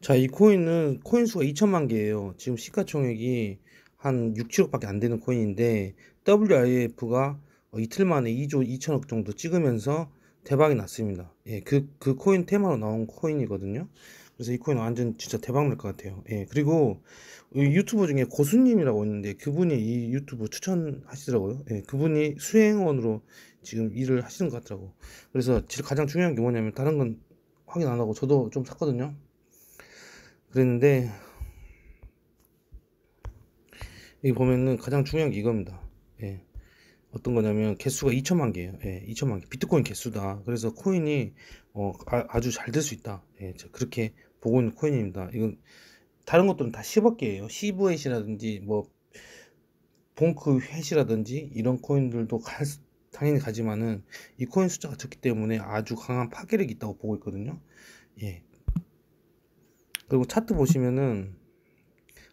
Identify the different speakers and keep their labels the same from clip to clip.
Speaker 1: 자, 이 코인은 코인 수가 2천만 개예요. 지금 시가총액이 한 6, 7억밖에 안 되는 코인인데 WIF가 어, 이틀 만에 2조 2천억 정도 찍으면서 대박이 났습니다. 예, 그, 그 코인 테마로 나온 코인이거든요. 그래서 이 코인 완전 진짜 대박 날 것 같아요. 예, 그리고 유튜버 중에 고수님이라고 있는데 그분이 이 유튜브 추천하시더라고요. 예, 그분이 수행원으로 지금 일을 하시는 것 같더라고. 그래서 가장 중요한 게 뭐냐면 다른 건 확인 안 하고 저도 좀 샀거든요. 그랬는데 여기 보면은 가장 중요한 게 이겁니다. 예. 어떤 거냐면 개수가 2천만 개예요. 예, 2천만 개. 비트코인 개수다. 그래서 코인이 어, 아, 주잘 될 수 있다. 예, 그렇게 보고 있는 코인입니다. 이건 다른 것들은 다 10억 개예요. 시브햇이라든지 뭐 봉크 횟이라든지 이런 코인들도 갈, 당연히 가지만은 이 코인 숫자가 적기 때문에 아주 강한 파괴력이 있다고 보고 있거든요. 예. 그리고 차트 보시면은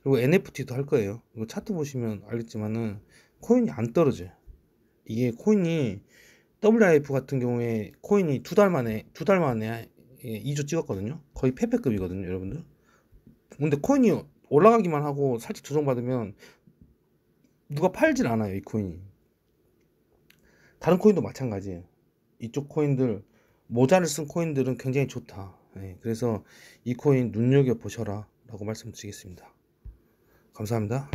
Speaker 1: 그리고 NFT도 할 거예요. 이거 차트 보시면 알겠지만은 코인이 안 떨어져요. 이게 코인이 WIF 같은 경우에 코인이 두 달 만에 두 달 만에 2조 예, 찍었거든요. 거의 페페급이거든요, 여러분들. 근데 코인이 올라가기만 하고 살짝 조정받으면 누가 팔질 않아요, 이 코인이. 다른 코인도 마찬가지예요. 이쪽 코인들 모자를 쓴 코인들은 굉장히 좋다. 네, 그래서 이 코인 눈여겨보셔라 라고 말씀드리겠습니다. 감사합니다.